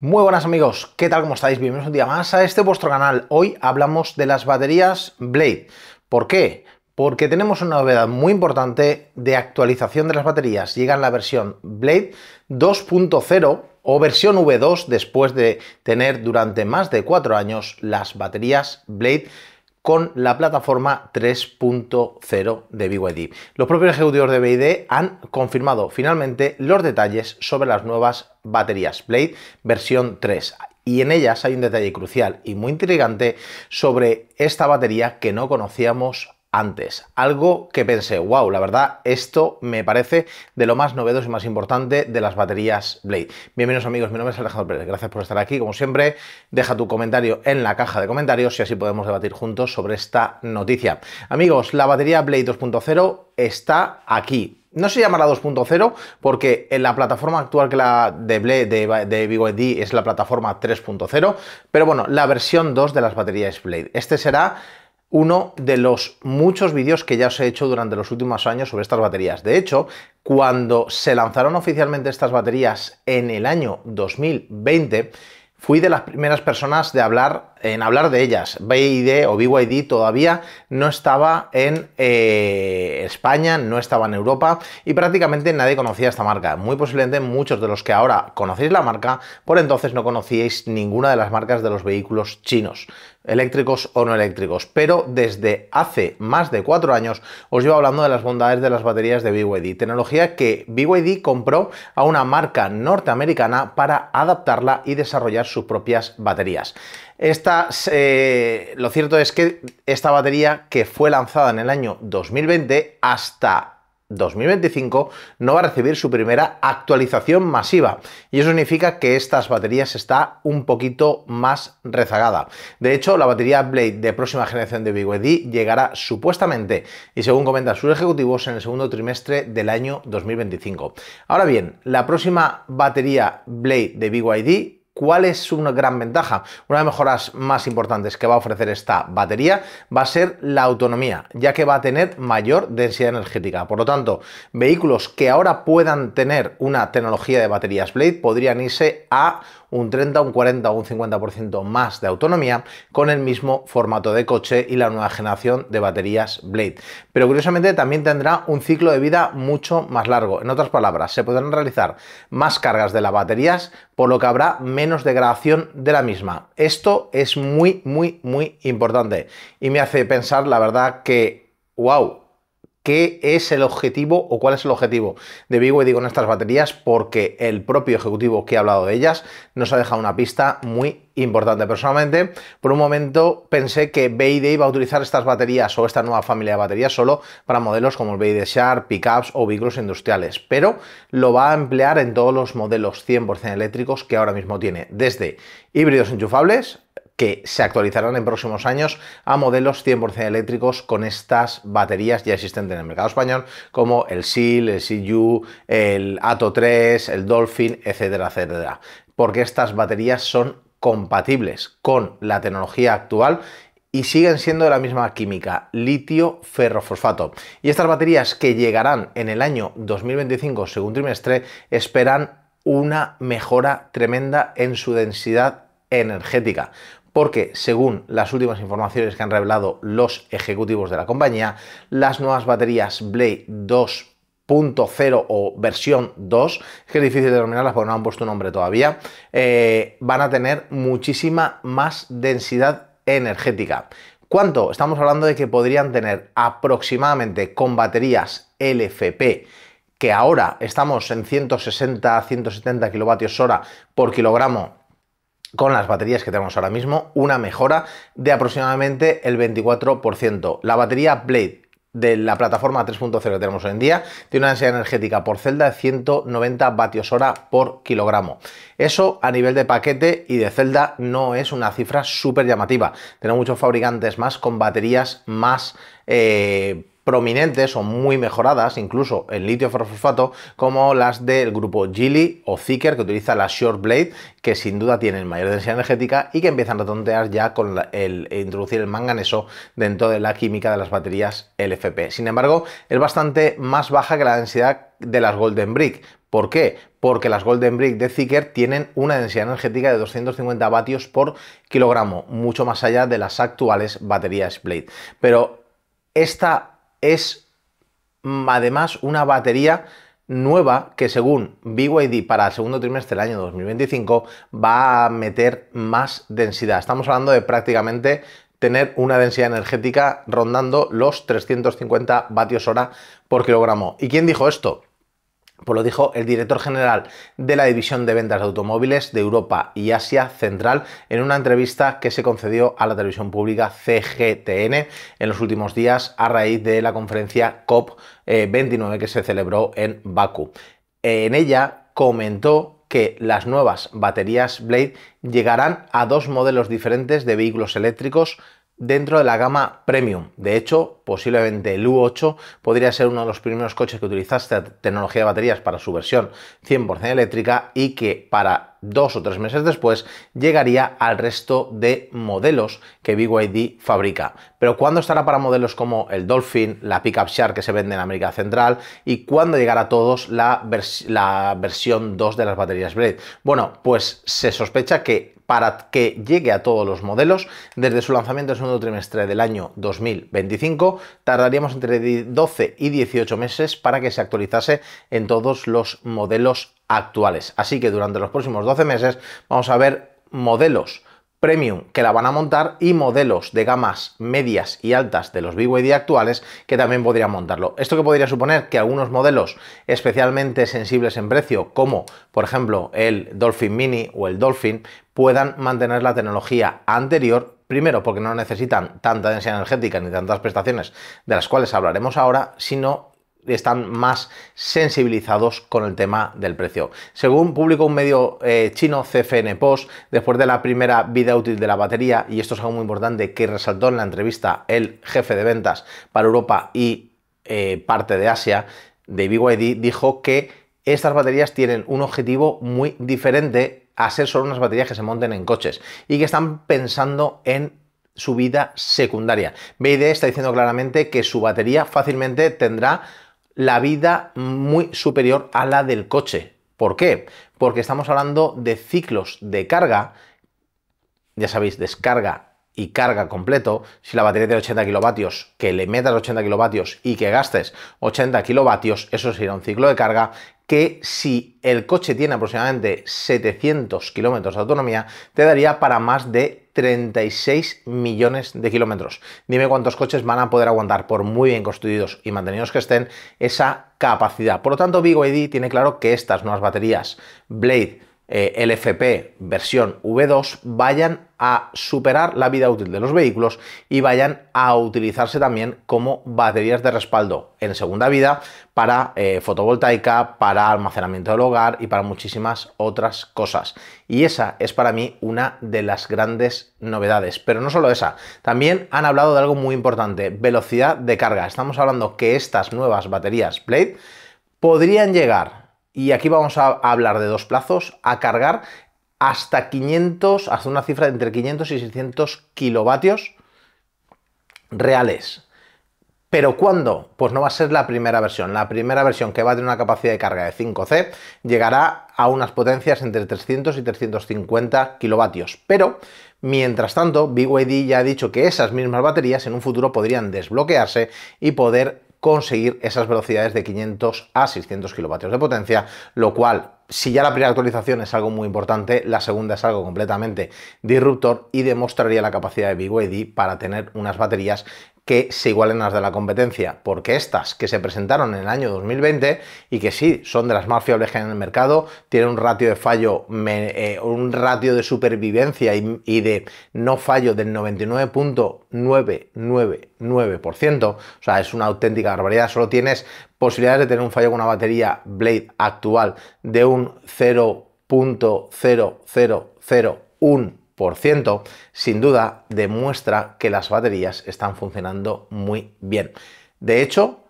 Muy buenas amigos, ¿qué tal? ¿Cómo estáis? Bienvenidos un día más a este vuestro canal. Hoy hablamos de las baterías Blade. ¿Por qué? Porque tenemos una novedad muy importante de actualización de las baterías. Llega la versión Blade 2.0 o versión V2 después de tener durante más de cuatro años las baterías Blade con la plataforma 3.0 de BYD. Los propios ejecutivos de BYD han confirmado finalmente los detalles sobre las nuevas baterías Blade versión 3 y en ellas hay un detalle crucial y muy intrigante sobre esta batería que no conocíamos antes. Algo que pensé, wow, la verdad, esto me parece de lo más novedoso y más importante de las baterías Blade. Bienvenidos amigos, mi nombre es Alejandro Pérez, gracias por estar aquí. Como siempre, deja tu comentario en la caja de comentarios y así podemos debatir juntos sobre esta noticia. Amigos, la batería Blade 2.0 está aquí. No se llama la 2.0 porque en la plataforma actual que la de, Blade, de, de es la plataforma 3.0, pero bueno, la versión 2 de las baterías Blade. Este será uno de los muchos vídeos que ya os he hecho durante los últimos años sobre estas baterías. De hecho, cuando se lanzaron oficialmente estas baterías en el año 2020, fui de las primeras personas de hablar en hablar de ellas. BID o BYD todavía no estaba en eh, España, no estaba en Europa y prácticamente nadie conocía esta marca. Muy posiblemente muchos de los que ahora conocéis la marca, por entonces no conocíais ninguna de las marcas de los vehículos chinos eléctricos o no eléctricos, pero desde hace más de cuatro años os llevo hablando de las bondades de las baterías de BYD, tecnología que BYD compró a una marca norteamericana para adaptarla y desarrollar sus propias baterías. Eh, lo cierto es que esta batería que fue lanzada en el año 2020 hasta 2025 no va a recibir su primera actualización masiva y eso significa que estas baterías está un poquito más rezagada. De hecho, la batería Blade de próxima generación de BYD llegará supuestamente y según comentan sus ejecutivos en el segundo trimestre del año 2025. Ahora bien, la próxima batería Blade de BYD ¿Cuál es una gran ventaja? Una de las mejoras más importantes que va a ofrecer esta batería va a ser la autonomía, ya que va a tener mayor densidad energética. Por lo tanto, vehículos que ahora puedan tener una tecnología de baterías Blade podrían irse a un 30, un 40 o un 50% más de autonomía con el mismo formato de coche y la nueva generación de baterías Blade. Pero curiosamente también tendrá un ciclo de vida mucho más largo. En otras palabras, se podrán realizar más cargas de las baterías, por lo que habrá menos degradación de la misma. Esto es muy, muy, muy importante y me hace pensar, la verdad, que, wow, qué es el objetivo o cuál es el objetivo de digo con estas baterías, porque el propio ejecutivo que ha hablado de ellas nos ha dejado una pista muy importante. Personalmente, por un momento pensé que BYD iba a utilizar estas baterías o esta nueva familia de baterías solo para modelos como el BYD Sharp pickups o vehículos industriales, pero lo va a emplear en todos los modelos 100% eléctricos que ahora mismo tiene, desde híbridos enchufables, que se actualizarán en próximos años a modelos 100% eléctricos con estas baterías ya existentes en el mercado español, como el SIL, el SIU, el ATO 3, el Dolphin, etcétera, etcétera. Porque estas baterías son compatibles con la tecnología actual y siguen siendo de la misma química, litio ferrofosfato. Y estas baterías que llegarán en el año 2025, segundo trimestre, esperan una mejora tremenda en su densidad energética porque según las últimas informaciones que han revelado los ejecutivos de la compañía, las nuevas baterías Blade 2.0 o versión 2, es que es difícil denominarlas porque no han puesto nombre todavía, eh, van a tener muchísima más densidad energética. ¿Cuánto? Estamos hablando de que podrían tener aproximadamente con baterías LFP, que ahora estamos en 160-170 kilovatios hora por kilogramo con las baterías que tenemos ahora mismo, una mejora de aproximadamente el 24%. La batería Blade de la plataforma 3.0 que tenemos hoy en día, tiene una densidad energética por celda de 190 vatios hora por kilogramo. Eso a nivel de paquete y de celda no es una cifra súper llamativa. Tenemos muchos fabricantes más con baterías más... Eh, prominentes o muy mejoradas, incluso en litio fosfato, como las del grupo Gili o Zicker, que utiliza la Short Blade, que sin duda tienen mayor densidad energética y que empiezan a tontear ya con el e introducir el manganeso dentro de la química de las baterías LFP. Sin embargo, es bastante más baja que la densidad de las Golden Brick. ¿Por qué? Porque las Golden Brick de Zicker tienen una densidad energética de 250 vatios por kilogramo, mucho más allá de las actuales baterías Blade. Pero esta es mm, además una batería nueva que según BYD para el segundo trimestre del año 2025 va a meter más densidad. Estamos hablando de prácticamente tener una densidad energética rondando los 350 vatios hora por kilogramo. ¿Y quién dijo esto? Pues lo dijo el director general de la División de Ventas de Automóviles de Europa y Asia Central en una entrevista que se concedió a la televisión pública CGTN en los últimos días a raíz de la conferencia COP29 eh, que se celebró en Bakú. En ella comentó que las nuevas baterías Blade llegarán a dos modelos diferentes de vehículos eléctricos dentro de la gama premium. De hecho, posiblemente el U8 podría ser uno de los primeros coches que utilizaste tecnología de baterías para su versión 100% eléctrica y que para dos o tres meses después llegaría al resto de modelos que BYD fabrica. Pero ¿cuándo estará para modelos como el Dolphin, la Pickup Shark que se vende en América Central y cuándo llegará a todos la, la versión 2 de las baterías Blade? Bueno, pues se sospecha que para que llegue a todos los modelos. Desde su lanzamiento en el segundo trimestre del año 2025, tardaríamos entre 12 y 18 meses para que se actualizase en todos los modelos actuales. Así que durante los próximos 12 meses vamos a ver modelos Premium que la van a montar y modelos de gamas medias y altas de los BYD actuales que también podrían montarlo. Esto que podría suponer que algunos modelos especialmente sensibles en precio, como por ejemplo el Dolphin Mini o el Dolphin, puedan mantener la tecnología anterior primero porque no necesitan tanta densidad energética ni tantas prestaciones de las cuales hablaremos ahora, sino están más sensibilizados con el tema del precio. Según publicó un medio eh, chino, CFN Post, después de la primera vida útil de la batería, y esto es algo muy importante que resaltó en la entrevista el jefe de ventas para Europa y eh, parte de Asia de BYD, dijo que estas baterías tienen un objetivo muy diferente a ser solo unas baterías que se monten en coches y que están pensando en su vida secundaria. BID está diciendo claramente que su batería fácilmente tendrá la vida muy superior a la del coche. ¿Por qué? Porque estamos hablando de ciclos de carga, ya sabéis, descarga, y carga completo, si la batería tiene 80 kilovatios, que le metas 80 kilovatios y que gastes 80 kilovatios, eso sería un ciclo de carga que si el coche tiene aproximadamente 700 kilómetros de autonomía, te daría para más de 36 millones de kilómetros. Dime cuántos coches van a poder aguantar, por muy bien construidos y mantenidos que estén, esa capacidad. Por lo tanto, ID tiene claro que estas nuevas baterías Blade eh, LFP versión V2 vayan a superar la vida útil de los vehículos y vayan a utilizarse también como baterías de respaldo en segunda vida para eh, fotovoltaica, para almacenamiento del hogar y para muchísimas otras cosas. Y esa es para mí una de las grandes novedades. Pero no solo esa, también han hablado de algo muy importante, velocidad de carga. Estamos hablando que estas nuevas baterías Blade podrían llegar y aquí vamos a hablar de dos plazos a cargar hasta 500, hasta una cifra de entre 500 y 600 kilovatios reales. ¿Pero cuándo? Pues no va a ser la primera versión. La primera versión que va a tener una capacidad de carga de 5C llegará a unas potencias entre 300 y 350 kilovatios. Pero, mientras tanto, BYD ya ha dicho que esas mismas baterías en un futuro podrían desbloquearse y poder conseguir esas velocidades de 500 a 600 kilovatios de potencia, lo cual, si ya la primera actualización es algo muy importante, la segunda es algo completamente disruptor y demostraría la capacidad de BYD para tener unas baterías que se igualen las de la competencia, porque estas que se presentaron en el año 2020 y que sí son de las más fiables que hay en el mercado, tienen un ratio de fallo, eh, un ratio de supervivencia y, y de no fallo del 99.999%, o sea, es una auténtica barbaridad, solo tienes posibilidades de tener un fallo con una batería Blade actual de un 0.0001 sin duda demuestra que las baterías están funcionando muy bien. De hecho,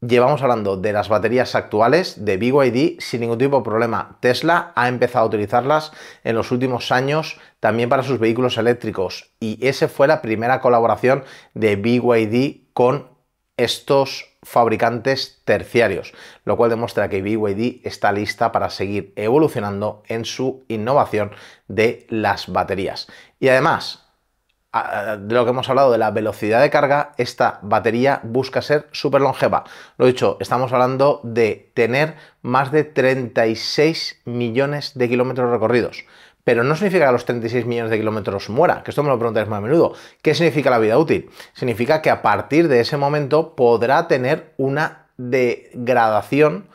llevamos hablando de las baterías actuales de BYD sin ningún tipo de problema. Tesla ha empezado a utilizarlas en los últimos años también para sus vehículos eléctricos y esa fue la primera colaboración de BYD con estos fabricantes terciarios, lo cual demuestra que BYD está lista para seguir evolucionando en su innovación de las baterías. Y además, de lo que hemos hablado de la velocidad de carga, esta batería busca ser súper longeva. Lo dicho, estamos hablando de tener más de 36 millones de kilómetros recorridos pero no significa que a los 36 millones de kilómetros muera, que esto me lo preguntáis más a menudo. ¿Qué significa la vida útil? Significa que a partir de ese momento podrá tener una degradación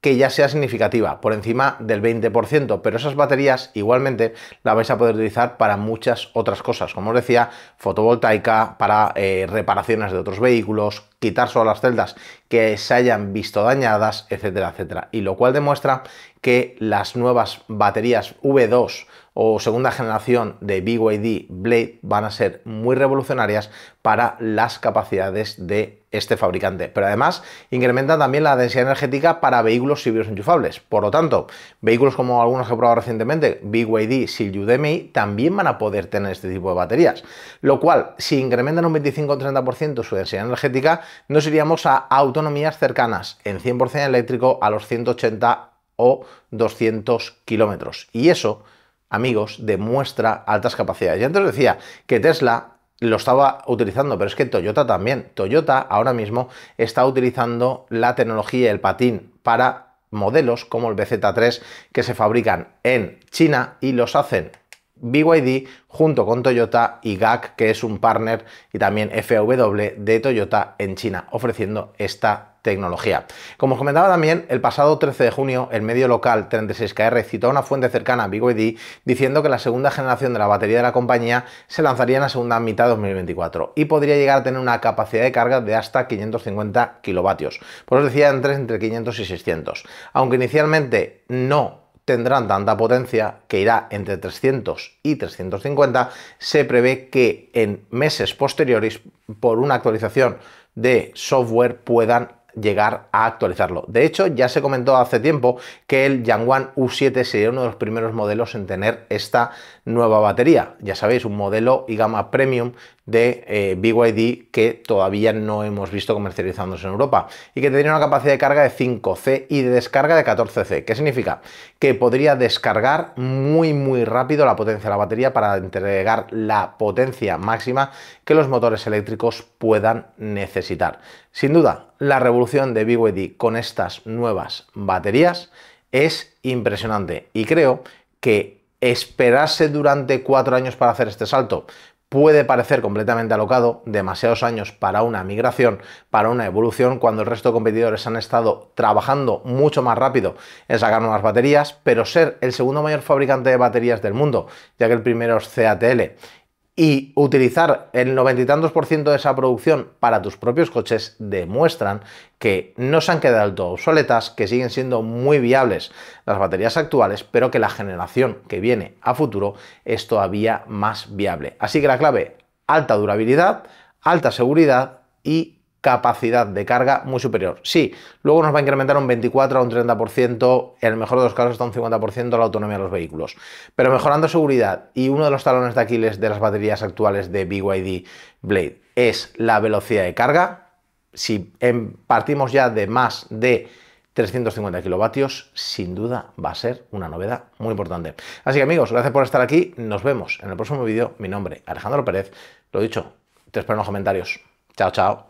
que ya sea significativa, por encima del 20%, pero esas baterías igualmente las vais a poder utilizar para muchas otras cosas, como os decía, fotovoltaica, para eh, reparaciones de otros vehículos, quitar solo las celdas que se hayan visto dañadas, etcétera, etcétera. Y lo cual demuestra que las nuevas baterías V2 o segunda generación de BYD Blade van a ser muy revolucionarias para las capacidades de este fabricante. Pero además incrementa también la densidad energética para vehículos híbridos enchufables. Por lo tanto, vehículos como algunos que he probado recientemente, BYD, Silju DMI, también van a poder tener este tipo de baterías. Lo cual, si incrementan un 25 o 30% su densidad energética, nos iríamos a autonomías cercanas en 100% eléctrico a los 180 o 200 kilómetros. Y eso amigos, demuestra altas capacidades. Ya antes decía que Tesla lo estaba utilizando, pero es que Toyota también. Toyota ahora mismo está utilizando la tecnología, el patín, para modelos como el BZ3 que se fabrican en China y los hacen BYD junto con Toyota y GAC, que es un partner y también FW de Toyota en China, ofreciendo esta tecnología. Como os comentaba también, el pasado 13 de junio, el medio local 36KR citó a una fuente cercana a ID diciendo que la segunda generación de la batería de la compañía se lanzaría en la segunda mitad de 2024 y podría llegar a tener una capacidad de carga de hasta 550 kilovatios. Por eso decía entre 500 y 600. Aunque inicialmente no tendrán tanta potencia que irá entre 300 y 350, se prevé que en meses posteriores, por una actualización de software, puedan llegar a actualizarlo. De hecho, ya se comentó hace tiempo que el Yanguan U7 sería uno de los primeros modelos en tener esta nueva batería. Ya sabéis, un modelo y gama premium de eh, BYD que todavía no hemos visto comercializándose en Europa y que tendría una capacidad de carga de 5C y de descarga de 14C. ¿Qué significa? Que podría descargar muy muy rápido la potencia de la batería para entregar la potencia máxima que los motores eléctricos puedan necesitar. Sin duda, la revolución de BYD con estas nuevas baterías es impresionante y creo que esperarse durante cuatro años para hacer este salto puede parecer completamente alocado, demasiados años para una migración, para una evolución, cuando el resto de competidores han estado trabajando mucho más rápido en sacar nuevas baterías, pero ser el segundo mayor fabricante de baterías del mundo, ya que el primero es CATL y utilizar el noventa y tantos por ciento de esa producción para tus propios coches demuestran que no se han quedado obsoletas, que siguen siendo muy viables las baterías actuales, pero que la generación que viene a futuro es todavía más viable. Así que la clave, alta durabilidad, alta seguridad y capacidad de carga muy superior. Sí, luego nos va a incrementar un 24 a un 30%, en el mejor de los casos hasta un 50% la autonomía de los vehículos. Pero mejorando seguridad y uno de los talones de Aquiles de las baterías actuales de BYD Blade es la velocidad de carga. Si em, partimos ya de más de 350 kilovatios, sin duda va a ser una novedad muy importante. Así que amigos, gracias por estar aquí. Nos vemos en el próximo vídeo. Mi nombre, Alejandro Pérez. Lo dicho, te espero en los comentarios. Chao, chao.